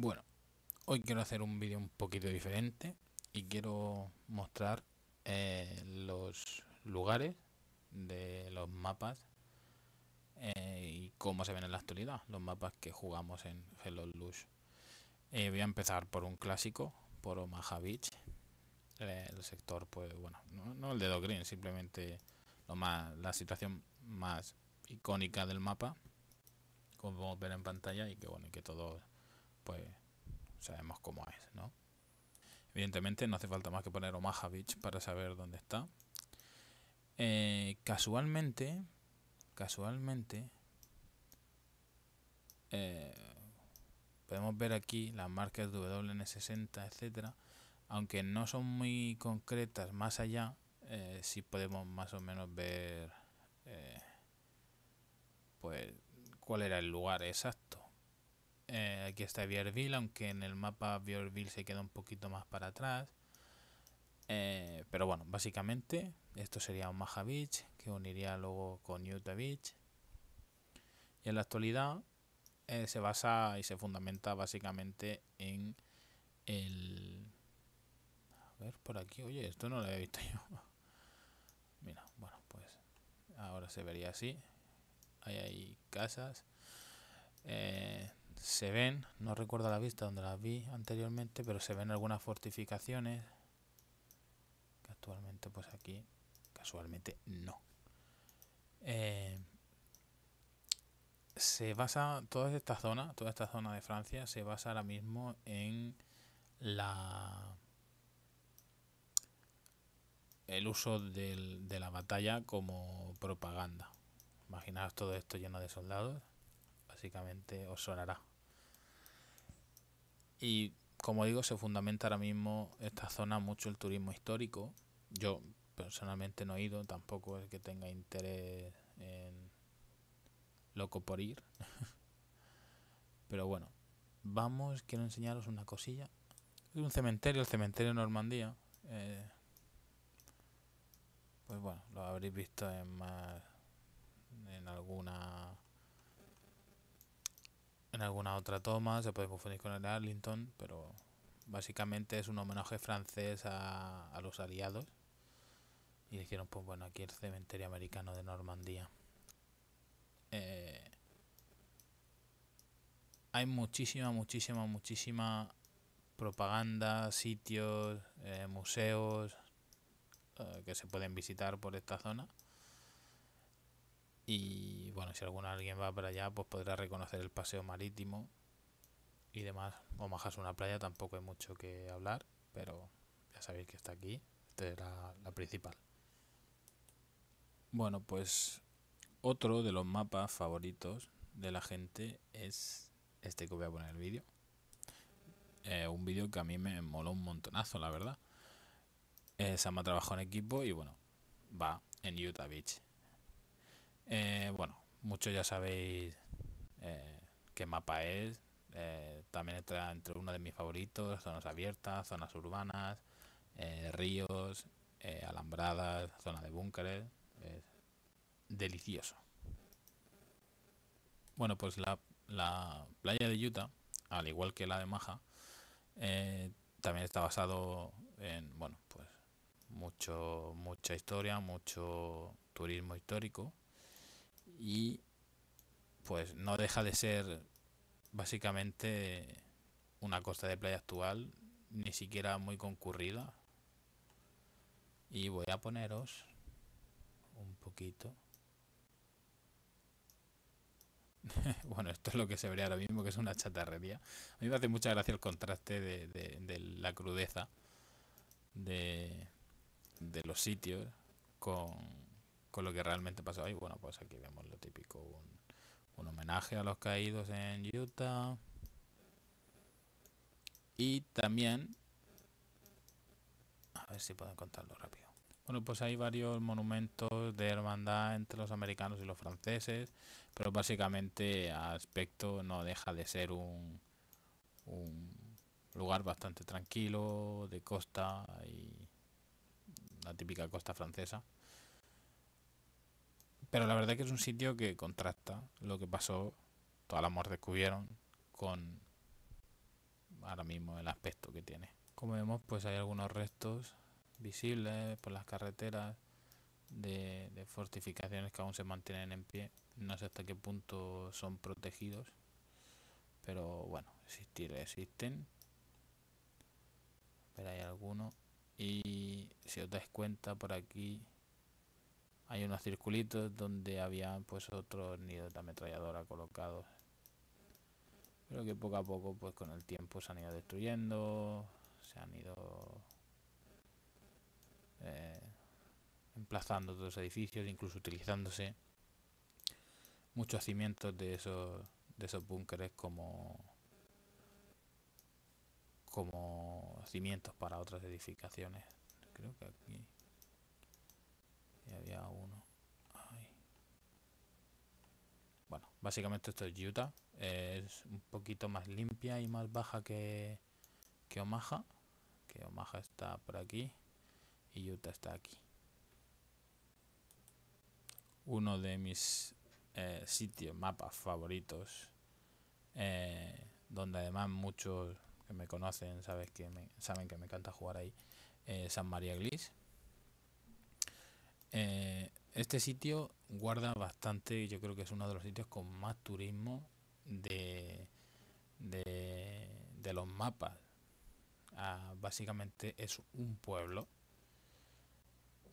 Bueno, hoy quiero hacer un vídeo un poquito diferente y quiero mostrar eh, los lugares de los mapas eh, y cómo se ven en la actualidad, los mapas que jugamos en Hello Lush. Eh, voy a empezar por un clásico, por Omaha Beach. el sector, pues bueno, no, el de Green, simplemente lo más, la situación más icónica del mapa, como podemos ver en pantalla y que bueno, que pues sabemos cómo es, ¿no? Evidentemente no hace falta más que poner Omaha Beach para saber dónde está. Eh, casualmente, casualmente, eh, podemos ver aquí las marcas WN60, etcétera, aunque no son muy concretas más allá, si eh, sí podemos más o menos ver, pues, cuál era el lugar exacto eh, aquí está Bierville, aunque en el mapa Bierville se queda un poquito más para atrás. Eh, pero bueno, básicamente esto sería Omaha Beach, que uniría luego con Utah Beach. Y en la actualidad eh, se basa y se fundamenta básicamente en el... A ver, por aquí, oye, esto no lo he visto yo. Mira, bueno, pues ahora se vería así. Ahí hay casas. Eh, se ven, no recuerdo la vista donde la vi anteriormente, pero se ven algunas fortificaciones que actualmente pues aquí casualmente no. Eh, se basa, toda esta zona, toda esta zona de Francia se basa ahora mismo en la el uso de la batalla como propaganda. Imaginaos todo esto lleno de soldados, básicamente os sonará. Y como digo, se fundamenta ahora mismo esta zona mucho el turismo histórico. Yo personalmente no he ido, tampoco es que tenga interés en loco por ir. Pero bueno, vamos, quiero enseñaros una cosilla. Un cementerio, el cementerio de Normandía. Eh, pues bueno, lo habréis visto en más en alguna en alguna otra toma, se puede confundir con el Arlington, pero básicamente es un homenaje francés a, los aliados. Y dijeron pues bueno, aquí el cementerio americano de Normandía. Eh, hay muchísima, muchísima, muchísima propaganda, sitios, eh, museos eh, que se pueden visitar por esta zona. Y bueno, si alguna alguien va para allá, pues podrá reconocer el paseo marítimo y demás. o majas una playa, tampoco hay mucho que hablar, pero ya sabéis que está aquí. Esta es la, principal. Bueno, pues otro de los mapas favoritos de la gente es este que voy a poner el vídeo. Eh, un vídeo que a mí me moló un montonazo, la verdad. Eh, Sama trabajó en equipo y bueno, va en Utah Beach. Eh, bueno, muchos ya sabéis eh, qué mapa es. Eh, también entra entre uno de mis favoritos, zonas abiertas, zonas urbanas, ríos, alambradas, zona de búnkeres. Es delicioso. Bueno, pues la, la, playa de Utah, al igual que la de Maja, también está basado en, bueno, pues mucho, mucha historia, mucho turismo histórico y pues no deja de ser básicamente una costa de playa actual, ni siquiera muy concurrida. Y voy a poneros un poquito. bueno, esto es lo que se ve ahora mismo, que es una chatarrería. A mí me hace mucha gracia el contraste de, la crudeza de, de los sitios con con lo que realmente pasó. Y bueno, pues aquí vemos lo típico, un, homenaje a los caídos en Utah. Y también, a ver si puedo contarlo rápido. Bueno, pues hay varios monumentos de hermandad entre los americanos y los franceses, pero básicamente a aspecto no deja de ser un, un lugar bastante tranquilo, de costa y la típica costa francesa. Pero la verdad que es un sitio que contrasta lo que pasó, todas las muertes que hubieron, con ahora mismo el aspecto que tiene. Como vemos, pues hay algunos restos visibles por las carreteras de, fortificaciones que aún se mantienen en pie. No sé hasta qué punto son protegidos, pero bueno, existir existen. Pero hay algunos. Y si os dais cuenta por aquí hay unos circulitos donde había pues otros nidos de ametralladora colocados pero que poco a poco pues con el tiempo se han ido destruyendo se han ido eh, emplazando todos edificios incluso utilizándose muchos cimientos de esos de esos búnkeres como como cimientos para otras edificaciones creo que aquí había uno. Bueno, básicamente esto es Utah. Es un poquito más limpia y más baja que, Omaha. Que Omaha está por aquí y Utah está aquí. Uno de mis eh, sitios, mapas favoritos. Eh, donde además muchos que me conocen sabes que saben que me encanta jugar ahí. Eh, San María Glis. Eh, este sitio guarda bastante, yo creo que es uno de los sitios con más turismo de, los mapas. Ah, básicamente es un pueblo,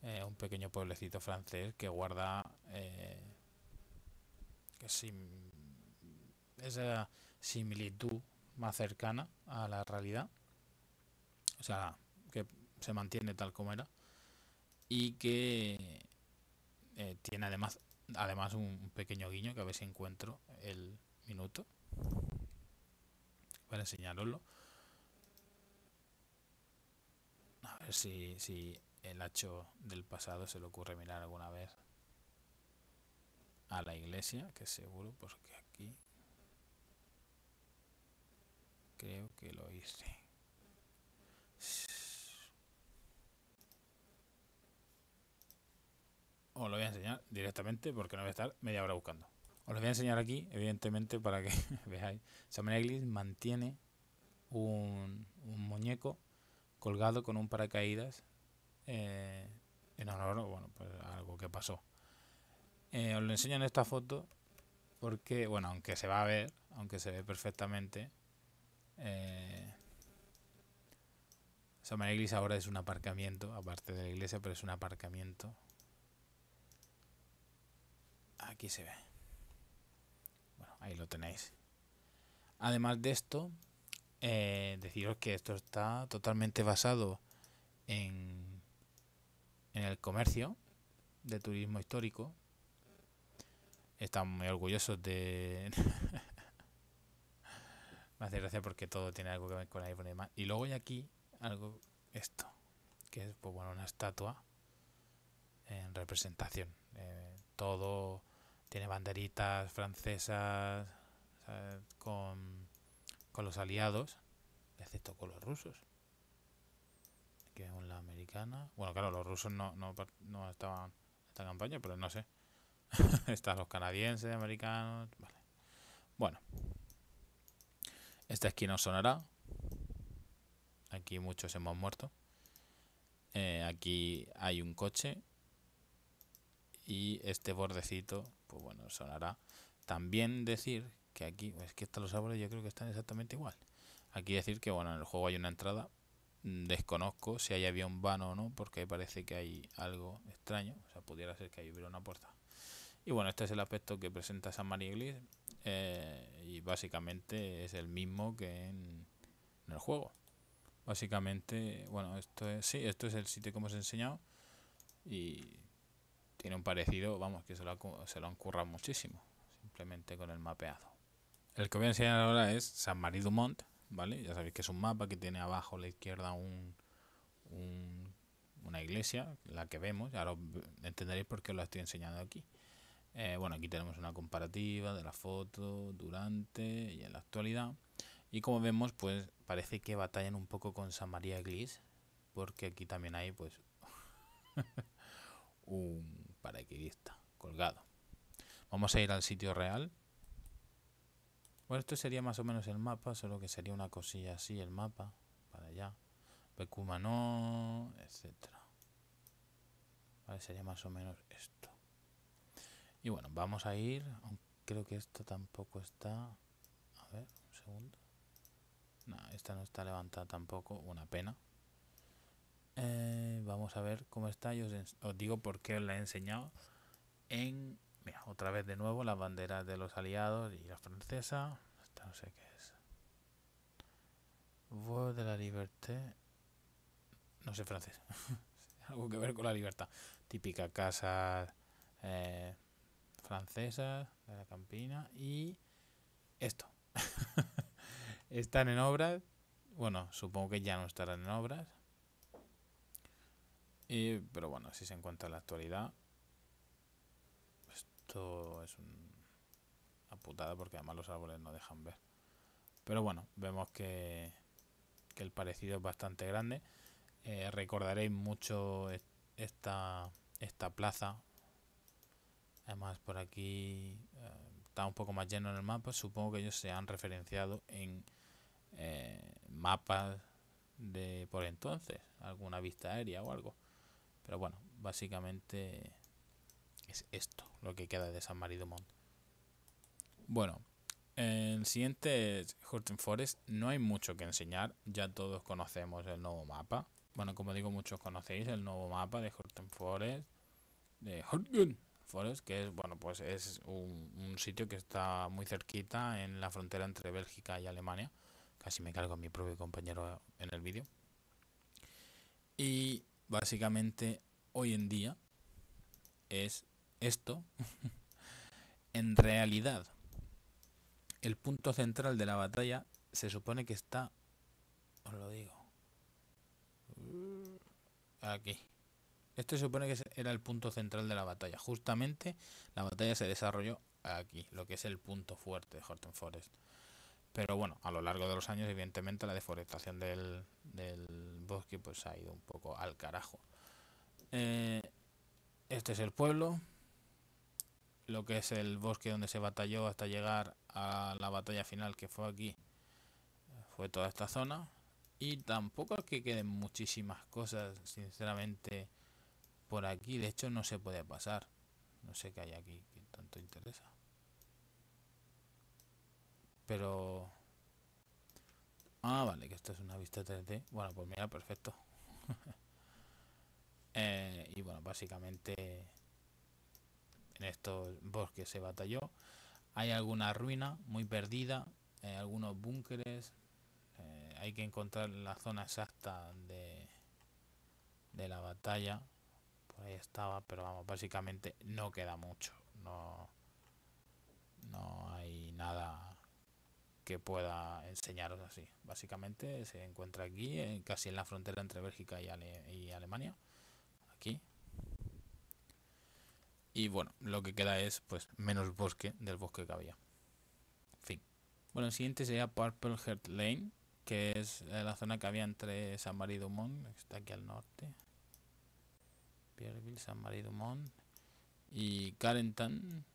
eh, un pequeño pueblecito francés que guarda eh, esa similitud más cercana a la realidad. O sea, que se mantiene tal como era y que eh, tiene además, además un pequeño guiño que a ver si encuentro el minuto para enseñaroslo. A ver si, si el hacho del pasado se le ocurre mirar alguna vez a la iglesia, que seguro, porque aquí creo que lo hice. os lo voy a enseñar directamente porque no voy a estar media hora buscando. Os lo voy a enseñar aquí, evidentemente, para que veáis. Summer mantiene un, muñeco colgado con un paracaídas eh, en honor bueno, pues, algo que pasó. Eh, os lo enseño en esta foto porque, bueno, aunque se va a ver, aunque se ve perfectamente, eh, ahora es un aparcamiento, aparte de la iglesia, pero es un aparcamiento aquí se ve. Bueno, ahí lo tenéis. Además de esto, eh, deciros que esto está totalmente basado en, en el comercio de turismo histórico. estamos muy orgullosos de... Me hace gracia porque todo tiene algo que ver con iPhone y demás. Y luego hay aquí algo, esto, que es pues bueno, una estatua en representación. todo tiene banderitas francesas con, los aliados, excepto con los rusos. Aquí vemos la americana. Bueno, claro, los rusos no, estaban en esta campaña, pero no sé. Están los canadienses, americanos. Vale. Bueno, esta esquina sonará. Aquí muchos hemos muerto. Eh, aquí hay un coche y este bordecito, pues bueno, sonará. También decir que aquí, es que está los árboles yo creo que están exactamente igual. Aquí decir que bueno, en el juego hay una entrada, mm, desconozco si hay había un vano o no, porque parece que hay algo extraño, o sea, pudiera ser que ahí hubiera una puerta. Y bueno, este es el aspecto que presenta San María eh, y básicamente es el mismo que en, el juego. Básicamente, bueno, esto es, sí, esto es el sitio que hemos enseñado y tiene un parecido, vamos, que se lo, se lo han currado muchísimo, simplemente con el mapeado. El que voy a enseñar ahora es San Marí Dumont, ¿vale? Ya sabéis que es un mapa que tiene abajo a la izquierda un, una iglesia, la que vemos, ahora entenderéis por qué os la estoy enseñando aquí. Eh, bueno, aquí tenemos una comparativa de la foto durante y en la actualidad. Y como vemos, pues parece que batallan un poco con San María Glis, porque aquí también hay pues un, para está, colgado. Vamos a ir al sitio real. Bueno, esto sería más o menos el mapa, solo que sería una cosilla así el mapa, para allá. Pecuma etc. etcétera. Vale, sería más o menos esto. Y bueno, vamos a ir, creo que esto tampoco está... A ver, un segundo. No, esta no está levantada tampoco, una pena. Eh, vamos a ver cómo está. Yo os, digo por qué os la he enseñado. En, otra vez de nuevo las banderas de los aliados y la francesa. Esta no sé qué es. Voz de la libertad. No sé francés. Algo que ver con la libertad. Típica casa eh, francesa de la Campina. Y esto. Están en obras. Bueno, supongo que ya no estarán en obras y, pero bueno, si se encuentra en la actualidad. Esto pues, es un, una porque además los árboles no dejan ver. Pero bueno, vemos que, que el parecido es bastante grande. Eh, recordaréis mucho esta, esta plaza. Además por aquí eh, está un poco más lleno en el mapa. Supongo que ellos se han referenciado en eh, mapas de por entonces. Alguna vista aérea o algo. Pero bueno, básicamente es esto lo que queda de San Marido Mont. Bueno, el siguiente es Horton Forest. No hay mucho que enseñar, ya todos conocemos el nuevo mapa. Bueno, como digo, muchos conocéis el nuevo mapa de Horton Forest. De Horton Forest, que es, bueno, pues es un, un sitio que está muy cerquita en la frontera entre Bélgica y Alemania. Casi me cargo a mi propio compañero en el vídeo. Y básicamente hoy en día es esto. en realidad, el punto central de la batalla se supone que está, os lo digo, aquí. Este supone que era el punto central de la batalla. Justamente la batalla se desarrolló aquí, lo que es el punto fuerte de Horton Forest. Pero bueno, a lo largo de los años, evidentemente, la deforestación del, bosque pues ha ido un poco al carajo. Eh, este es el pueblo, lo que es el bosque donde se batalló hasta llegar a la batalla final que fue aquí. Fue toda esta zona. Y tampoco es que queden muchísimas cosas, sinceramente, por aquí. De hecho, no se puede pasar. No sé qué hay aquí que tanto interesa. Pero... Ah, vale, que esto es una vista 3D. Bueno, pues mira, perfecto. Eh, y bueno, básicamente en estos bosques se batalló. Hay alguna ruina muy perdida, eh, algunos búnkeres. Eh, hay que encontrar la zona exacta de, de la batalla. Por ahí estaba, pero vamos, básicamente no queda mucho. No, que pueda enseñaros así. Básicamente se encuentra aquí, eh, casi en la frontera entre Bélgica y, Alemania. Aquí. Y bueno, lo que queda es pues menos bosque del bosque que había. Fin. Bueno, el siguiente sería Purple Heart Lane, que es eh, la zona que había entre San marido Dumont, está aquí al norte. Pierreville, San Marie Dumont y Carentan.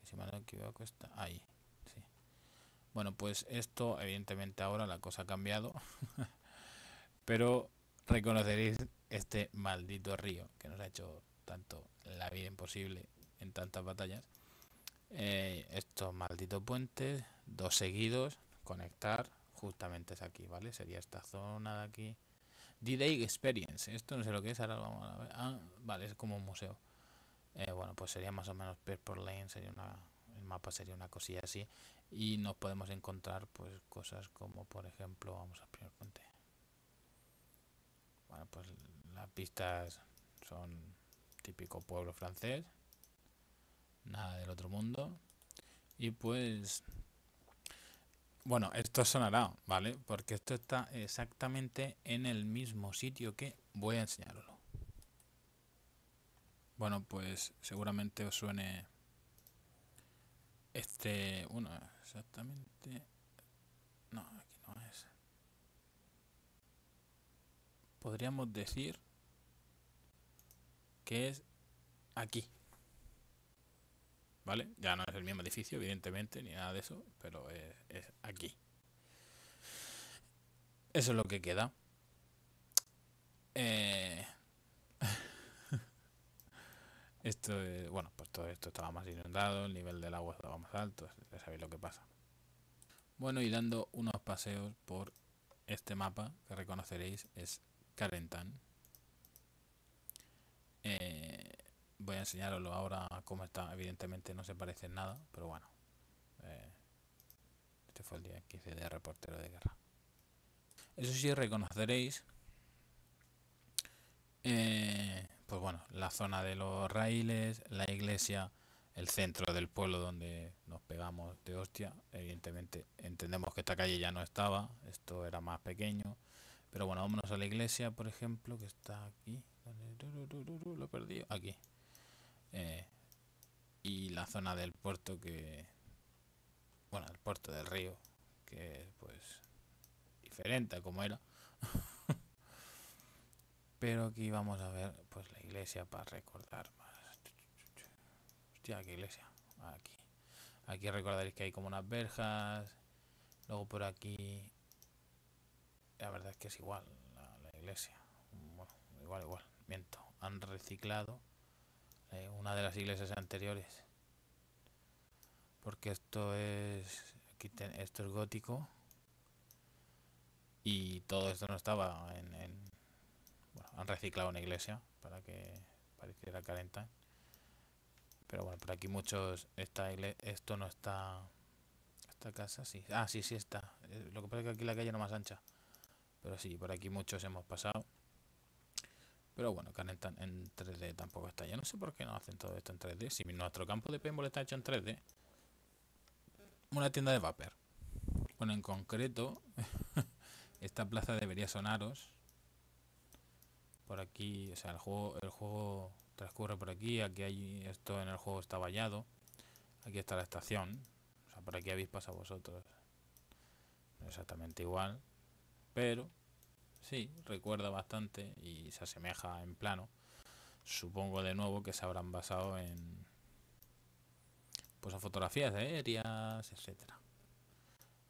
Que si equivoco está ahí. Bueno, pues esto evidentemente ahora la cosa ha cambiado, pero reconoceréis este maldito río que nos ha hecho tanto la vida imposible en tantas batallas. Eh, estos malditos puentes, dos seguidos, conectar, justamente es aquí, ¿vale? Sería esta zona de aquí. d Experience, esto no sé lo que es, ahora vamos a ver. Ah, vale, es como un museo. Eh, bueno, pues sería más o menos Purple lane, sería una el mapa sería una cosilla así y nos podemos encontrar pues cosas como por ejemplo vamos a primer puente bueno pues las pistas son típico pueblo francés nada del otro mundo y pues bueno esto sonará vale porque esto está exactamente en el mismo sitio que voy a enseñarlo bueno pues seguramente os suene este, bueno, exactamente. No, aquí no es. Podríamos decir que es aquí. ¿Vale? Ya no es el mismo edificio, evidentemente, ni nada de eso, pero es, es aquí. Eso es lo que queda. Eh, esto, bueno, pues todo esto estaba más inundado, el nivel del agua estaba más alto, ya sabéis lo que pasa. Bueno, y dando unos paseos por este mapa que reconoceréis es Carentan. Eh, voy a enseñaroslo ahora cómo está, evidentemente no se parece en nada, pero bueno. Eh, este fue el día que hice de reportero de guerra. Eso sí reconoceréis eh, pues bueno, la zona de los raíles, la iglesia, el centro del pueblo donde nos pegamos de hostia. Evidentemente entendemos que esta calle ya no estaba, esto era más pequeño. Pero bueno, vámonos a la iglesia, por ejemplo, que está aquí. Lo perdí, aquí. Eh, y la zona del puerto que... Bueno, el puerto del río, que pues diferente como era. Pero aquí vamos a ver pues la iglesia para recordar más. Hostia, qué iglesia. Aquí. Aquí recordaréis que hay como unas verjas. Luego por aquí. La verdad es que es igual la, iglesia. Bueno, igual, igual. Miento. Han reciclado eh, una de las iglesias anteriores. Porque esto es. esto es gótico. Y todo esto no estaba en han reciclado una iglesia para que pareciera calenta. Pero bueno, por aquí muchos... Esta esto no está... ¿Esta casa? Sí. Ah, sí, sí está. Eh, lo que pasa es que aquí la calle no más ancha. Pero sí, por aquí muchos hemos pasado. Pero bueno, calentan en 3D tampoco está. ya no sé por qué no hacen todo esto en 3D. Si nuestro campo de paintball está hecho en 3D. Una tienda de vapor. Bueno, en concreto, esta plaza debería sonaros por aquí, o sea, el juego, el juego transcurre por aquí, aquí hay, esto en el juego está vallado, aquí está la estación, o sea, por aquí habéis pasado vosotros, exactamente igual, pero sí, recuerda bastante y se asemeja en plano, supongo de nuevo que se habrán basado en, pues a fotografías aéreas, etcétera.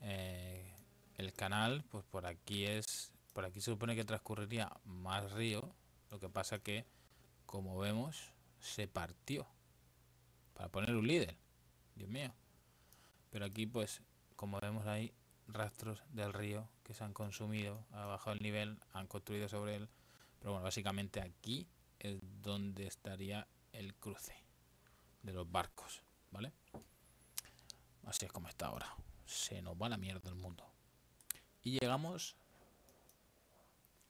Eh, el canal, pues por aquí es por aquí se supone que transcurriría más río, lo que pasa que, como vemos, se partió para poner un líder. Dios mío. Pero aquí, pues, como vemos, hay rastros del río que se han consumido, ha bajado el nivel, han construido sobre él. Pero bueno, básicamente aquí es donde estaría el cruce de los barcos, ¿vale? Así es como está ahora. Se nos va la mierda el mundo. Y llegamos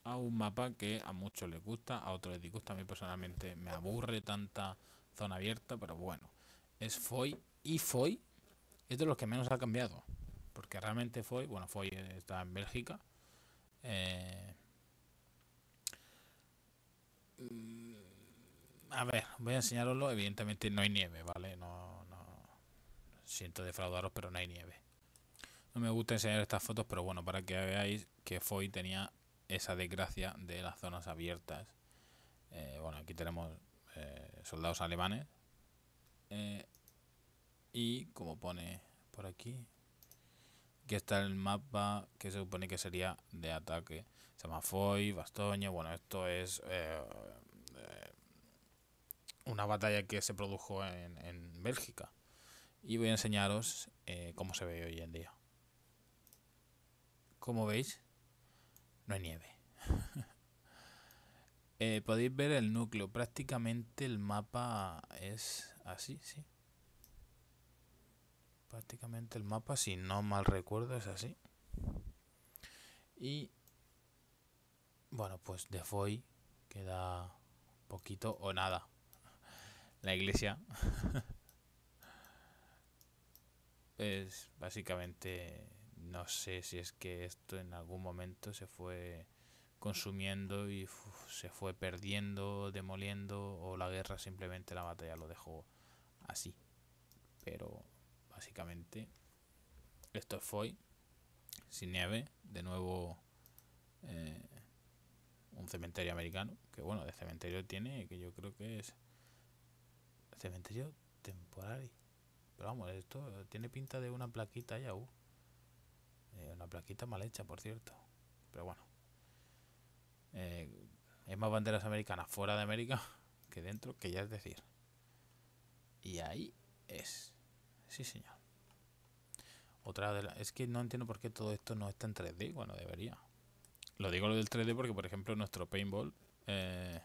a un mapa que a muchos les gusta, a otros les disgusta. A mí personalmente me aburre tanta zona abierta, pero bueno. Es Foy y Foy es de los que menos ha cambiado. Porque realmente Foy, bueno, Foy está en Bélgica. Eh, a ver, voy a enseñaroslo. Evidentemente no hay nieve, ¿vale? No, no. Siento defraudaros, pero no hay nieve. No me gusta enseñar estas fotos, pero bueno, para que veáis que Foy tenía esa desgracia de las zonas abiertas. Eh, bueno, aquí tenemos eh, soldados alemanes. Eh, y como pone por aquí, aquí está el mapa que se supone que sería de ataque. Se llama Foy, Bastoña, bueno, esto es una batalla que se produjo en, en Bélgica. Y voy a enseñaros cómo se ve hoy en día. Como veis, no hay nieve. Eh, podéis ver el núcleo, prácticamente el mapa es así, sí. Prácticamente el mapa, si no mal recuerdo, es así. Y bueno, pues de Foy queda poquito o nada. La iglesia es básicamente no sé si es que esto en algún momento se fue consumiendo y se fue perdiendo, demoliendo, o la guerra simplemente la batalla lo dejó así. Pero básicamente esto fue sin nieve, de nuevo eh, un cementerio americano, que bueno, de cementerio tiene, que yo creo que es cementerio temporal Pero vamos, esto tiene pinta de una plaquita ya, uh. Eh, una plaquita mal hecha, por cierto. Pero bueno. Eh, es más banderas americanas fuera de América que dentro, que ya es decir. Y ahí es. Sí, señor. Otra de Es que no entiendo por qué todo esto no está en 3D. Bueno, debería. Lo digo lo del 3D porque, por ejemplo, nuestro paintball... Eh,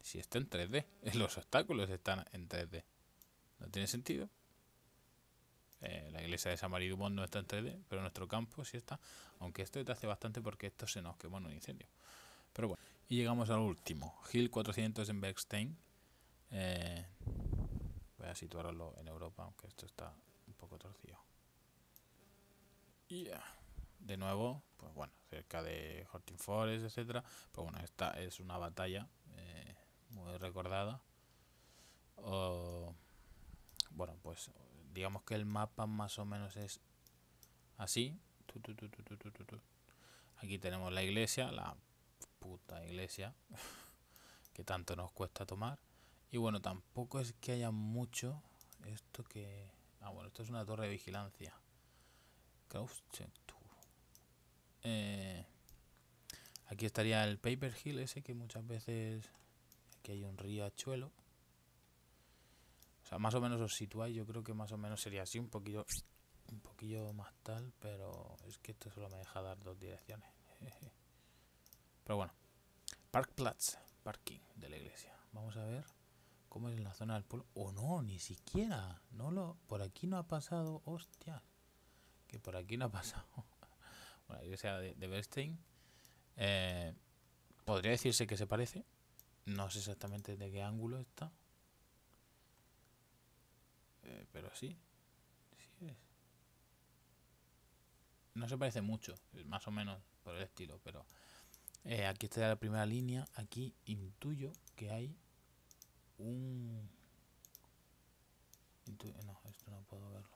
si está en 3D. Los obstáculos están en 3D. No tiene sentido. Eh, la iglesia de San María no está en 3D, pero nuestro campo sí está, aunque esto te hace bastante porque esto se nos quemó en un incendio. Pero bueno, y llegamos al último, Hill 400 en Bergstein. Eh, voy a situarlo en Europa, aunque esto está un poco torcido. Y de nuevo, pues bueno, cerca de Horting Forest, etcétera. Pues bueno, esta es una batalla eh, muy recordada. bueno, pues digamos que el mapa más o menos es así. Aquí tenemos la iglesia, la puta iglesia, que tanto nos cuesta tomar. Y bueno, tampoco es que haya mucho esto que... Ah, bueno, esto es una torre de vigilancia. Eh, aquí estaría el Paper Hill ese que muchas veces... Aquí hay un riachuelo más o menos os situáis, yo creo que más o menos sería así, un poquillo, un poquillo más tal, pero es que esto solo me deja dar dos direcciones. Pero bueno, Parkplatz, parking de la iglesia. Vamos a ver cómo es la zona del pueblo. O no, ni siquiera. No lo, por aquí no ha pasado, hostia. Que por aquí no ha pasado. bueno, la iglesia de, Berstein eh, podría decirse que se parece. No sé exactamente de qué ángulo está. Eh, pero sí. No se parece mucho, eh, más o menos por el estilo, pero eh, aquí está la primera línea. Aquí intuyo que hay un... esto no puedo verlo.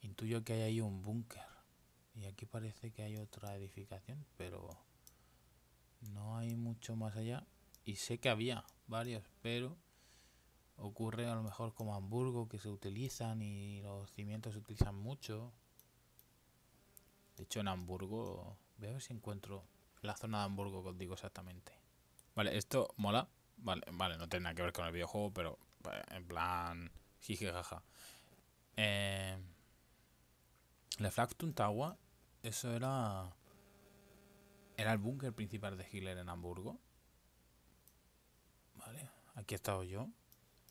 Intuyo que hay ahí un búnker. Y aquí parece que hay otra edificación, pero no hay mucho más allá. Y sé que había varios, pero Ocurre a lo mejor como Hamburgo, que se utilizan y los cimientos se utilizan mucho. De hecho, en Hamburgo, voy a ver si encuentro la zona de Hamburgo que os digo exactamente. Vale, esto mola. Vale, vale, no tiene nada que ver con el videojuego, pero eh, en plan, jiji, jaja. Eh, la Flag eso era. Era el búnker principal de Hitler en Hamburgo. Vale, aquí he estado yo.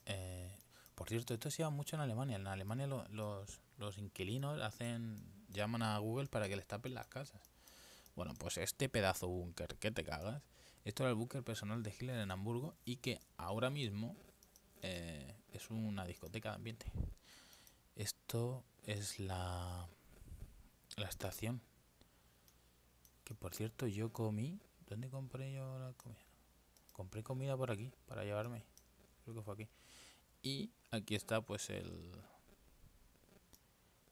Eh, por cierto, esto se lleva mucho en Alemania. En Alemania los, los inquilinos hacen llaman a Google para que les tapen las casas. Bueno, pues este pedazo búnker, que te cagas. Esto era el búnker personal de Hitler en Hamburgo y que ahora mismo eh, es una discoteca de ambiente. Esto es la, la estación. Que por cierto yo comí. ¿Dónde compré yo la comida? Compré comida por aquí, para llevarme. Creo que fue aquí y aquí está pues el,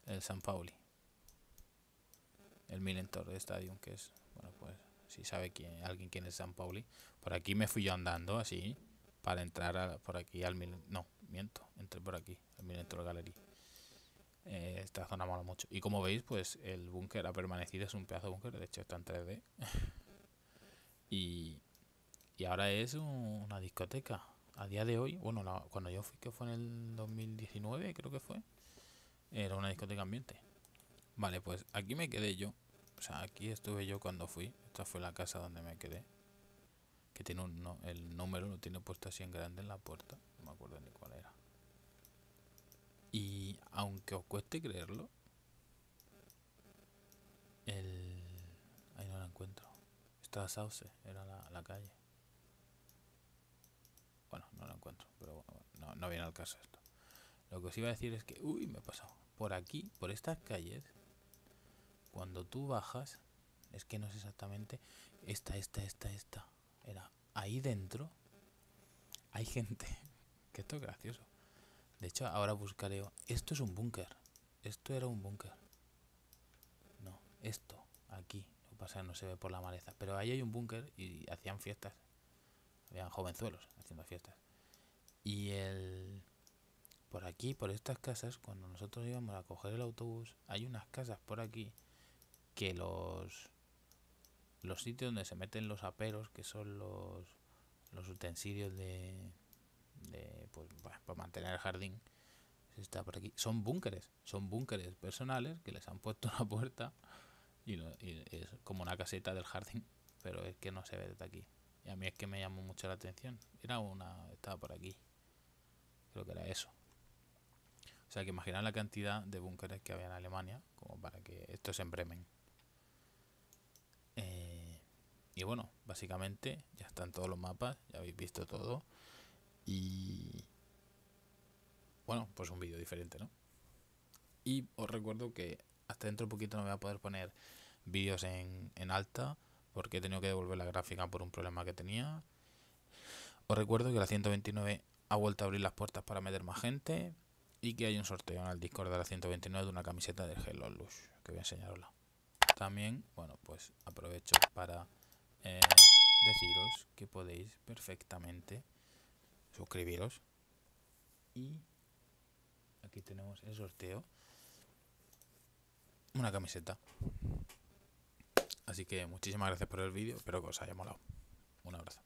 el San Pauli el Milentor de Stadium que es bueno pues si sabe quién, alguien quién es San Pauli por aquí me fui yo andando así para entrar por aquí al Milentor no miento entré por aquí al Milentor Gallery eh, esta zona mola mucho y como veis pues el búnker ha permanecido es un pedazo de búnker de hecho está en 3D y, y ahora es una discoteca a día de hoy, bueno, cuando yo fui, que fue en el 2019, creo que fue, era una discoteca ambiente. Vale, pues aquí me quedé yo. O sea, aquí estuve yo cuando fui. Esta fue la casa donde me quedé. Que tiene un, no, el número, lo tiene puesto así en grande en la puerta. No me acuerdo ni cuál era. Y aunque os cueste creerlo, el. Ahí no la encuentro. Estaba Sauce, era la calle. Bueno, no lo encuentro, pero bueno, no, no viene al caso esto. Lo que os iba a decir es que, uy, me he pasado. Por aquí, por estas calles, cuando tú bajas, es que no sé exactamente, esta, esta, esta, esta, era ahí dentro, hay gente, que esto es gracioso. De hecho, ahora buscaré, esto es un búnker, esto era un búnker. No, esto, aquí, lo pasa no se ve por la maleza, pero ahí hay un búnker y hacían fiestas Vean, jovenzuelos haciendo fiestas. Y el, por aquí, por estas casas, cuando nosotros íbamos a coger el autobús, hay unas casas por aquí que los, los sitios donde se meten los aperos, que son los, los utensilios de, de pues, para mantener el jardín, está por aquí, son búnkeres, son búnkeres personales que les han puesto una puerta y, y es como una caseta del jardín, pero es que no se ve desde aquí. Y a mí es que me llamó mucho la atención. Era una. Estaba por aquí. Creo que era eso. O sea que imaginad la cantidad de búnkeres que había en Alemania, como para que esto es en Bremen. Eh, y bueno, básicamente ya están todos los mapas, ya habéis visto todo. Y bueno, pues un vídeo diferente, ¿no? Y os recuerdo que hasta dentro de poquito no voy a poder poner vídeos en, en alta porque he tenido que devolver la gráfica por un problema que tenía. Os recuerdo que la 129 ha vuelto a abrir las puertas para meter más gente y que hay un sorteo en el Discord de la 129 de una camiseta de Hello Lush, que voy a enseñarosla. También, bueno, pues aprovecho para eh, deciros que podéis perfectamente suscribiros y aquí tenemos el sorteo una camiseta Así que muchísimas gracias por el vídeo, espero que os haya molado. Un abrazo.